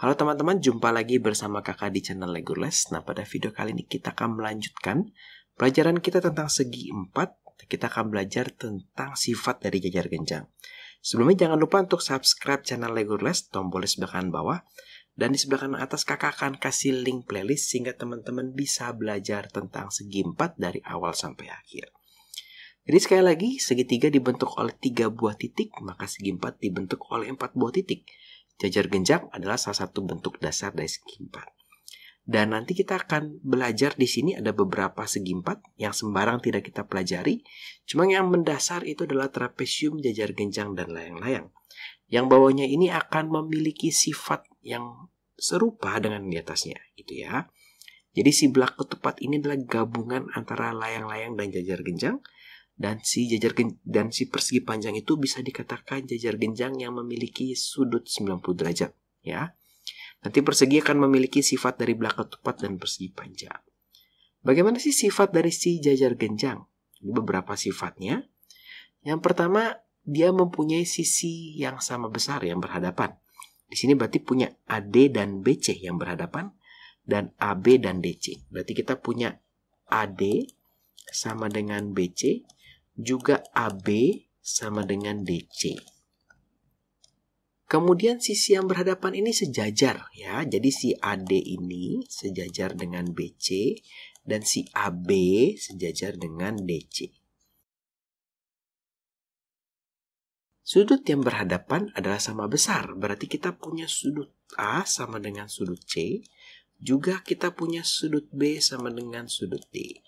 Halo teman-teman, jumpa lagi bersama kakak di channel Legoless. Nah, pada video kali ini kita akan melanjutkan pelajaran kita tentang segi 4. Kita akan belajar tentang sifat dari jajar genjang. Sebelumnya jangan lupa untuk subscribe channel tombol di sebelah kanan bawah. Dan di sebelah kanan atas kakak akan kasih link playlist sehingga teman-teman bisa belajar tentang segi 4 dari awal sampai akhir. Jadi sekali lagi, segitiga dibentuk oleh tiga buah titik, maka segi 4 dibentuk oleh empat buah titik. Jajar genjang adalah salah satu bentuk dasar dari segi empat. Dan nanti kita akan belajar di sini ada beberapa segi empat yang sembarang tidak kita pelajari. Cuma yang mendasar itu adalah trapesium, jajar genjang, dan layang-layang. Yang bawahnya ini akan memiliki sifat yang serupa dengan di atasnya gitu ya. Jadi si belak ketupat ini adalah gabungan antara layang-layang dan jajar genjang dan si jajar dan si persegi panjang itu bisa dikatakan jajar genjang yang memiliki sudut 90 derajat ya. Nanti persegi akan memiliki sifat dari belakang tepat dan persegi panjang. Bagaimana sih sifat dari si jajar genjang? Ini beberapa sifatnya. Yang pertama, dia mempunyai sisi yang sama besar yang berhadapan. Di sini berarti punya AD dan BC yang berhadapan dan AB dan DC. Berarti kita punya AD sama dengan BC juga AB sama dengan DC. Kemudian sisi yang berhadapan ini sejajar ya. Jadi si AD ini sejajar dengan BC dan si AB sejajar dengan DC. Sudut yang berhadapan adalah sama besar, berarti kita punya sudut A sama dengan sudut C, juga kita punya sudut B sama dengan sudut D.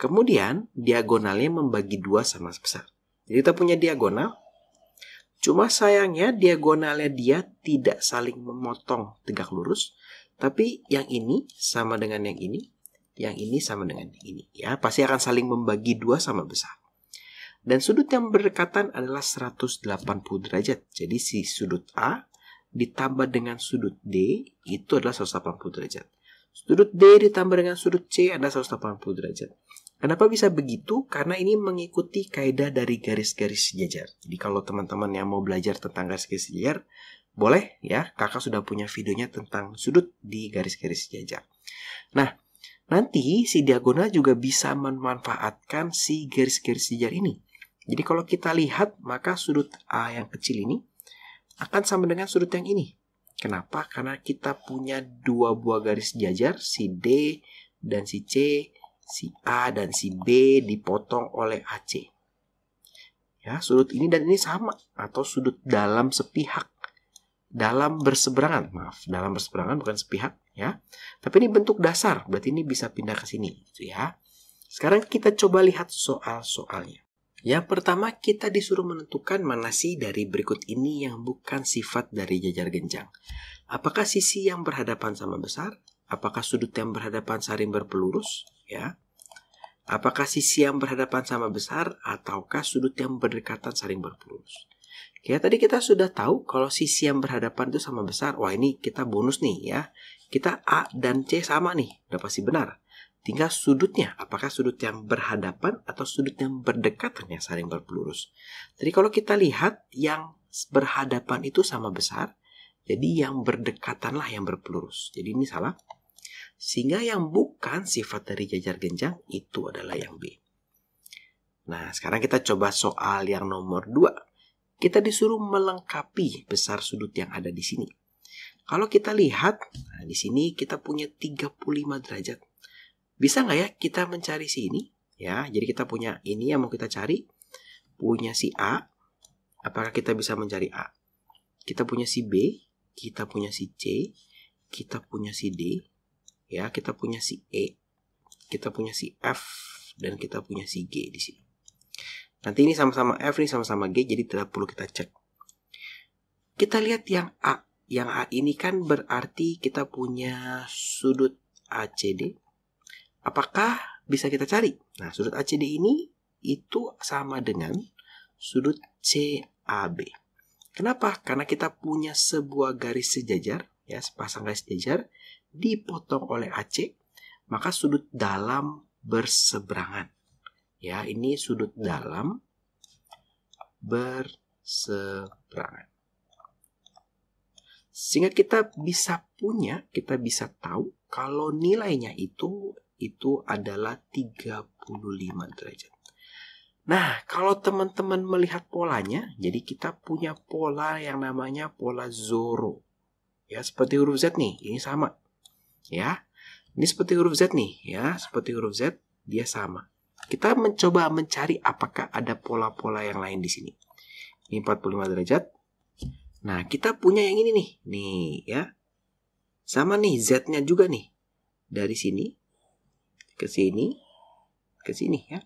Kemudian diagonalnya membagi dua sama sebesar. Jadi kita punya diagonal. Cuma sayangnya diagonalnya dia tidak saling memotong tegak lurus. Tapi yang ini sama dengan yang ini. Yang ini sama dengan yang ini. Ya, pasti akan saling membagi dua sama besar. Dan sudut yang berdekatan adalah 180 derajat. Jadi si sudut A ditambah dengan sudut D itu adalah 180 derajat. Sudut D ditambah dengan sudut C adalah 180 derajat. Kenapa bisa begitu? Karena ini mengikuti kaidah dari garis-garis sejajar. Jadi kalau teman-teman yang mau belajar tentang garis-garis sejajar, boleh ya, kakak sudah punya videonya tentang sudut di garis-garis sejajar. Nah, nanti si diagonal juga bisa memanfaatkan si garis-garis sejajar ini. Jadi kalau kita lihat, maka sudut A yang kecil ini akan sama dengan sudut yang ini. Kenapa? Karena kita punya dua buah garis sejajar, si D dan si C si A dan si B dipotong oleh AC. Ya, sudut ini dan ini sama atau sudut dalam sepihak dalam berseberangan, maaf, dalam berseberangan bukan sepihak ya. Tapi ini bentuk dasar, berarti ini bisa pindah ke sini gitu ya. Sekarang kita coba lihat soal-soalnya. Yang pertama kita disuruh menentukan mana sih dari berikut ini yang bukan sifat dari jajar genjang. Apakah sisi yang berhadapan sama besar? Apakah sudut yang berhadapan saling berpelurus? Ya. Apakah sisi yang berhadapan sama besar ataukah sudut yang berdekatan saling berpelurus? Oke, tadi kita sudah tahu kalau sisi yang berhadapan itu sama besar. Wah, ini kita bonus nih ya. Kita A dan C sama nih. Udah pasti benar. Tinggal sudutnya, apakah sudut yang berhadapan atau sudut yang berdekatan yang saling berpelurus. Jadi kalau kita lihat yang berhadapan itu sama besar, jadi yang berdekatanlah yang berpelurus. Jadi ini salah. Sehingga yang bukan sifat dari jajar genjang itu adalah yang B. Nah, sekarang kita coba soal yang nomor 2. Kita disuruh melengkapi besar sudut yang ada di sini. Kalau kita lihat, nah di sini kita punya 35 derajat. Bisa nggak ya kita mencari sini? Ya, jadi kita punya ini yang mau kita cari. Punya si A. Apakah kita bisa mencari A? Kita punya si B, kita punya si C, kita punya si D, ya kita punya si E kita punya si F dan kita punya si G di sini nanti ini sama-sama F ini sama-sama G jadi tidak perlu kita cek kita lihat yang A yang A ini kan berarti kita punya sudut ACD apakah bisa kita cari nah sudut ACD ini itu sama dengan sudut CAB Kenapa? Karena kita punya sebuah garis sejajar, ya, sepasang garis sejajar dipotong oleh AC, maka sudut dalam berseberangan. Ya, ini sudut dalam berseberangan. Sehingga kita bisa punya, kita bisa tahu kalau nilainya itu itu adalah 35 derajat. Nah, kalau teman-teman melihat polanya, jadi kita punya pola yang namanya pola Zoro. Ya, seperti huruf Z nih, ini sama ya. Ini seperti huruf Z nih ya, seperti huruf Z dia sama. Kita mencoba mencari apakah ada pola-pola yang lain di sini. Ini 45 derajat. Nah, kita punya yang ini nih. Nih ya. Sama nih Z-nya juga nih. Dari sini ke sini ke sini ya.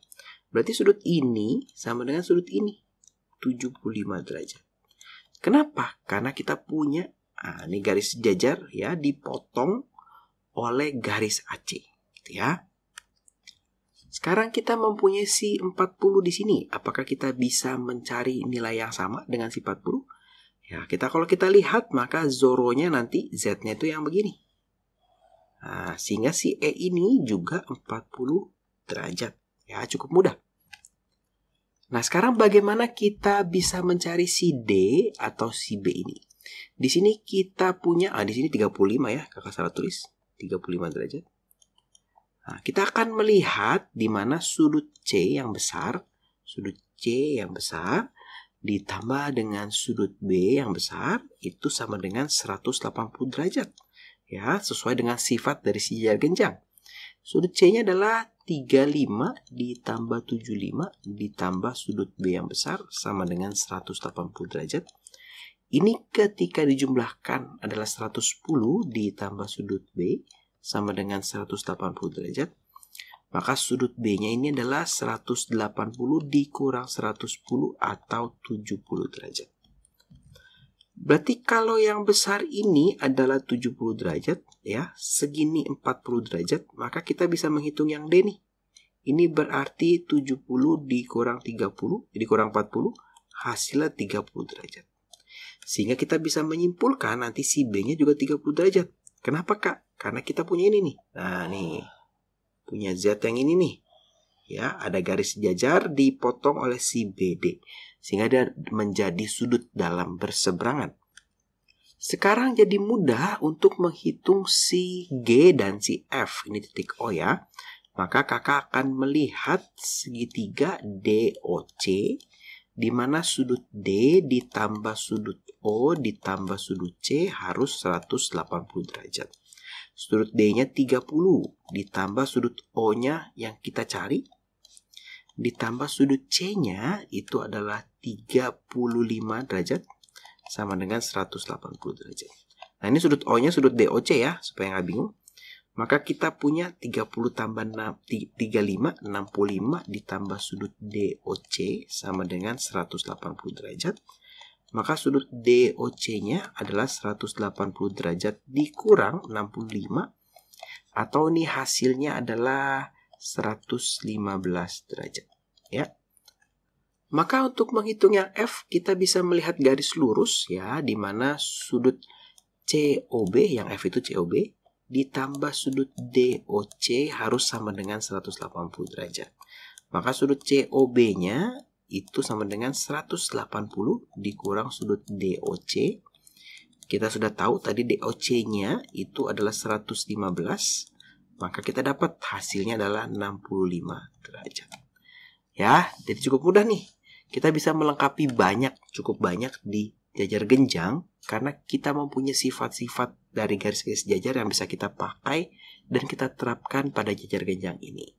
Berarti sudut ini sama dengan sudut ini. 75 derajat. Kenapa? Karena kita punya ah, ini garis sejajar ya dipotong oleh garis AC. Gitu ya. Sekarang kita mempunyai si 40 di sini. Apakah kita bisa mencari nilai yang sama dengan si 40? Ya, kita kalau kita lihat maka zoronya nanti z-nya itu yang begini. Nah, sehingga si E ini juga 40 derajat. Ya, cukup mudah. Nah, sekarang bagaimana kita bisa mencari si D atau si B ini? Di sini kita punya, ah di sini 35 ya, kakak salah tulis. 35 derajat. Nah, kita akan melihat di mana sudut C yang besar, sudut C yang besar ditambah dengan sudut B yang besar itu sama dengan 180 derajat. Ya, sesuai dengan sifat dari si jari genjang. Sudut C-nya adalah 35 ditambah 75 ditambah sudut B yang besar sama dengan 180 derajat. Ini ketika dijumlahkan adalah 110 ditambah sudut B sama dengan 180 derajat. Maka sudut B-nya ini adalah 180 dikurang 110 atau 70 derajat. Berarti kalau yang besar ini adalah 70 derajat, ya, segini 40 derajat, maka kita bisa menghitung yang D nih. Ini berarti 70 dikurang 30, dikurang 40, hasilnya 30 derajat. Sehingga kita bisa menyimpulkan nanti si B-nya juga 30 derajat. Kenapa kak? Karena kita punya ini nih. Nah nih, punya Z yang ini nih. Ya, ada garis jajar dipotong oleh si BD. Sehingga dia menjadi sudut dalam berseberangan. Sekarang jadi mudah untuk menghitung si G dan si F. Ini titik O ya. Maka kakak akan melihat segitiga DOC di mana sudut D ditambah sudut O ditambah sudut C harus 180 derajat. Sudut D-nya 30 ditambah sudut O-nya yang kita cari ditambah sudut C-nya itu adalah 35 derajat sama dengan 180 derajat. Nah ini sudut O-nya sudut DOC ya supaya nggak bingung maka kita punya 30 tambah 6, 35, 65 ditambah sudut DOC sama dengan 180 derajat. Maka sudut DOC-nya adalah 180 derajat dikurang 65. Atau ini hasilnya adalah 115 derajat. Ya. Maka untuk menghitung yang F, kita bisa melihat garis lurus ya, di mana sudut COB, yang F itu COB, ditambah sudut DOC harus sama dengan 180 derajat. Maka sudut COB-nya itu sama dengan 180 dikurang sudut DOC. Kita sudah tahu tadi DOC-nya itu adalah 115, maka kita dapat hasilnya adalah 65 derajat. Ya, jadi cukup mudah nih. Kita bisa melengkapi banyak, cukup banyak di jajar genjang karena kita mempunyai sifat-sifat dari garis-garis jajar yang bisa kita pakai dan kita terapkan pada jajar genjang ini.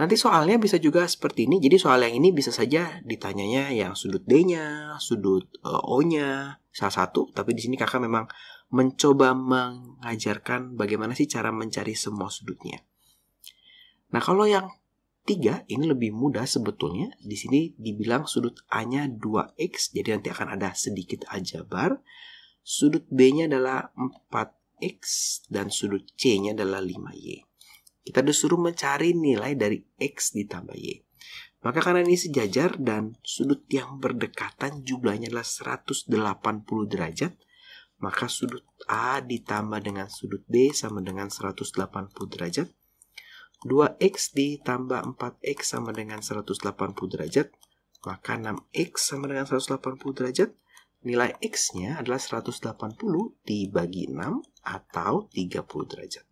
Nanti soalnya bisa juga seperti ini. Jadi soal yang ini bisa saja ditanyanya yang sudut D-nya, sudut eh, O-nya, salah satu. Tapi di sini kakak memang mencoba mengajarkan bagaimana sih cara mencari semua sudutnya. Nah kalau yang tiga ini lebih mudah sebetulnya. Di sini dibilang sudut A-nya 2X. Jadi nanti akan ada sedikit bar, Sudut B-nya adalah 4X dan sudut C-nya adalah 5Y. Kita disuruh mencari nilai dari X ditambah Y. Maka karena ini sejajar dan sudut yang berdekatan jumlahnya adalah 180 derajat, maka sudut A ditambah dengan sudut B sama dengan 180 derajat. 2X ditambah 4X sama dengan 180 derajat. Maka 6X sama dengan 180 derajat nilai X-nya adalah 180 dibagi 6 atau 30 derajat.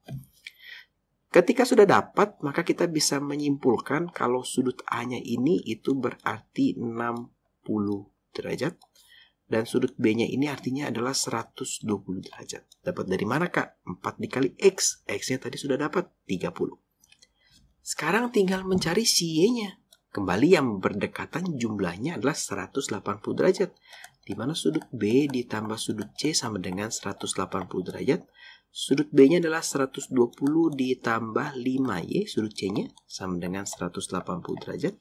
Ketika sudah dapat, maka kita bisa menyimpulkan kalau sudut A-nya ini itu berarti 60 derajat. Dan sudut B-nya ini artinya adalah 120 derajat. Dapat dari mana, Kak? 4 dikali X. X-nya tadi sudah dapat 30. Sekarang tinggal mencari si Y-nya. Kembali yang berdekatan jumlahnya adalah 180 derajat di mana sudut B ditambah sudut C sama dengan 180 derajat. Sudut B-nya adalah 120 ditambah 5Y, sudut C-nya sama dengan 180 derajat.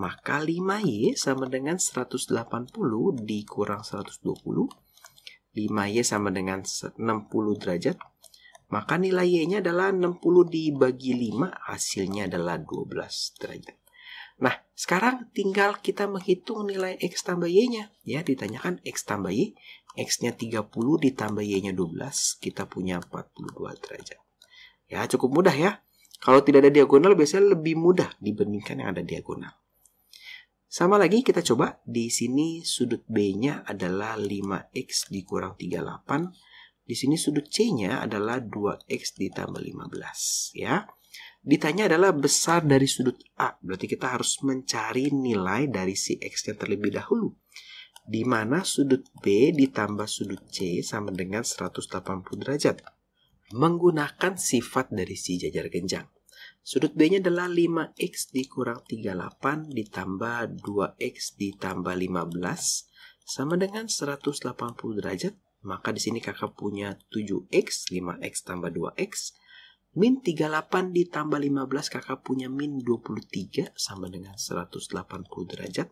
Maka 5Y sama dengan 180 dikurang 120. 5Y sama dengan 60 derajat. Maka nilai Y-nya adalah 60 dibagi 5, hasilnya adalah 12 derajat. Nah, sekarang tinggal kita menghitung nilai X tambah Y-nya. Ya, ditanyakan X tambah Y. X-nya 30 ditambah Y-nya 12. Kita punya 42 derajat. Ya, cukup mudah ya. Kalau tidak ada diagonal, biasanya lebih mudah dibandingkan yang ada diagonal. Sama lagi kita coba di sini sudut B-nya adalah 5x dikurang 38. Di sini sudut C-nya adalah 2x ditambah 15 ya. Ditanya adalah besar dari sudut A, berarti kita harus mencari nilai dari si X-nya terlebih dahulu. Di mana sudut B ditambah sudut C sama dengan 180 derajat. Menggunakan sifat dari si jajar genjang. Sudut B-nya adalah 5X dikurang 38 ditambah 2X ditambah 15 sama dengan 180 derajat. Maka di sini kakak punya 7X, 5X tambah 2X Min 38 ditambah 15 kakak punya min 23 sama dengan 180 derajat.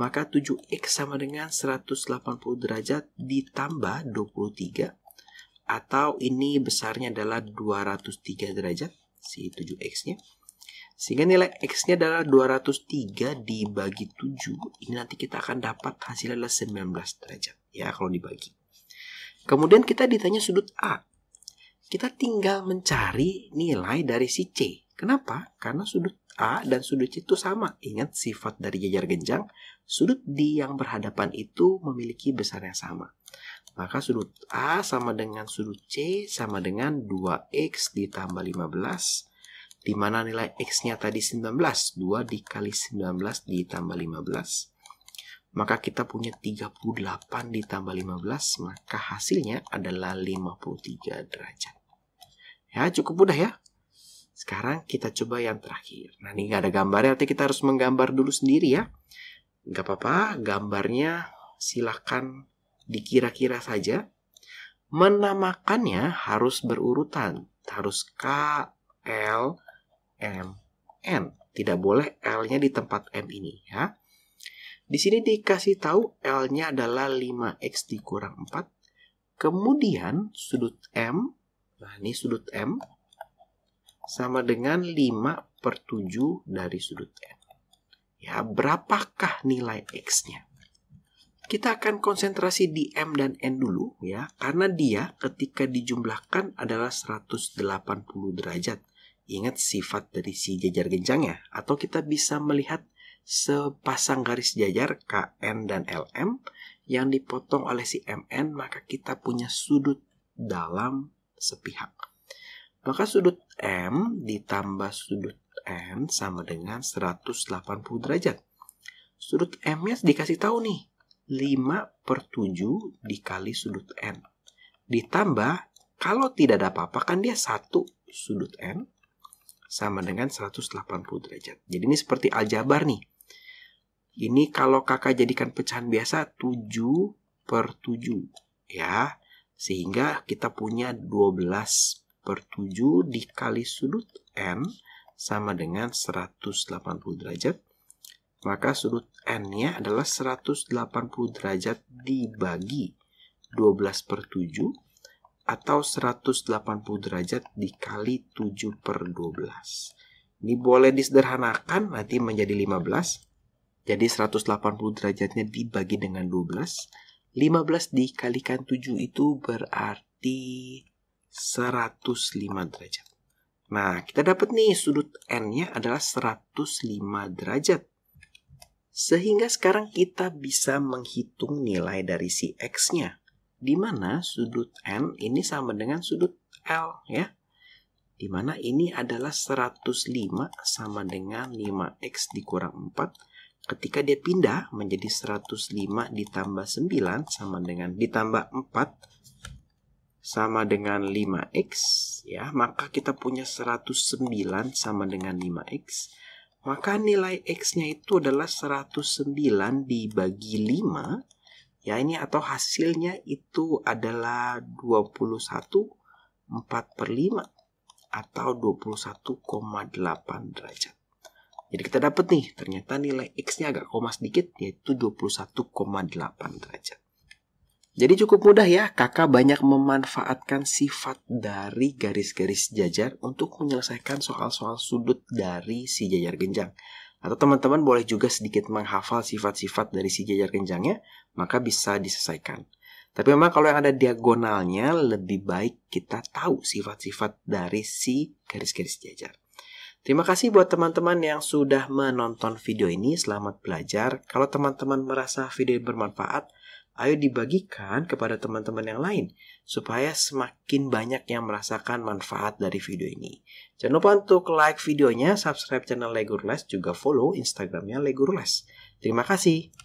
Maka 7x sama dengan 180 derajat ditambah 23. Atau ini besarnya adalah 203 derajat, si 7x-nya. Sehingga nilai x-nya adalah 203 dibagi 7. Ini nanti kita akan dapat hasilnya adalah 19 derajat. Ya, kalau dibagi. Kemudian kita ditanya sudut A. Kita tinggal mencari nilai dari si C. Kenapa? Karena sudut A dan sudut C itu sama. Ingat sifat dari jajar genjang, sudut D yang berhadapan itu memiliki besarnya sama. Maka sudut A sama dengan sudut C sama dengan 2X ditambah 15. Di mana nilai X-nya tadi 19. 2 dikali 19 ditambah 15. Maka kita punya 38 ditambah 15. Maka hasilnya adalah 53 derajat. Ya, cukup mudah ya. Sekarang kita coba yang terakhir. Nah, ini nggak ada gambarnya, artinya kita harus menggambar dulu sendiri ya. Nggak apa-apa, gambarnya silahkan dikira-kira saja. Menamakannya harus berurutan. Harus K, L, M, N. Tidak boleh L-nya di tempat M ini ya. Di sini dikasih tahu L-nya adalah 5X dikurang 4. Kemudian sudut M Nah, ini sudut M sama dengan 5 per 7 dari sudut n Ya, berapakah nilai X-nya? Kita akan konsentrasi di M dan N dulu ya, karena dia ketika dijumlahkan adalah 180 derajat. Ingat sifat dari si jajar genjangnya, atau kita bisa melihat sepasang garis jajar KN dan LM yang dipotong oleh si MN maka kita punya sudut dalam sepihak. Maka sudut M ditambah sudut N sama dengan 180 derajat. Sudut M-nya dikasih tahu nih, 5 per 7 dikali sudut N. Ditambah, kalau tidak ada apa-apa kan dia 1 sudut N sama dengan 180 derajat. Jadi ini seperti aljabar nih. Ini kalau kakak jadikan pecahan biasa 7 per 7 ya. Sehingga kita punya 12 per 7 dikali sudut N sama dengan 180 derajat. Maka sudut N-nya adalah 180 derajat dibagi 12 per 7 atau 180 derajat dikali 7 per 12. Ini boleh disederhanakan nanti menjadi 15. Jadi 180 derajatnya dibagi dengan 12 15 dikalikan 7 itu berarti 105 derajat. Nah, kita dapat nih sudut N-nya adalah 105 derajat. Sehingga sekarang kita bisa menghitung nilai dari si X-nya. Di mana sudut N ini sama dengan sudut L ya. Di mana ini adalah 105 sama dengan 5X dikurang 4 Ketika dia pindah menjadi 105 ditambah 9 sama dengan ditambah 4 sama dengan 5x ya, maka kita punya 109 sama dengan 5x. Maka nilai x-nya itu adalah 109 dibagi 5. Ya, ini atau hasilnya itu adalah 21 4 per 5 atau 21,8 derajat. Jadi kita dapat nih, ternyata nilai X-nya agak koma sedikit, yaitu 21,8 derajat. Jadi cukup mudah ya, kakak banyak memanfaatkan sifat dari garis-garis jajar untuk menyelesaikan soal-soal sudut dari si jajar genjang. Atau teman-teman boleh juga sedikit menghafal sifat-sifat dari si jajar genjangnya, maka bisa diselesaikan. Tapi memang kalau yang ada diagonalnya lebih baik kita tahu sifat-sifat dari si garis-garis jajar. Terima kasih buat teman-teman yang sudah menonton video ini. Selamat belajar. Kalau teman-teman merasa video ini bermanfaat, ayo dibagikan kepada teman-teman yang lain supaya semakin banyak yang merasakan manfaat dari video ini. Jangan lupa untuk like videonya, subscribe channel Legurles, juga follow Instagramnya Legurles. Terima kasih.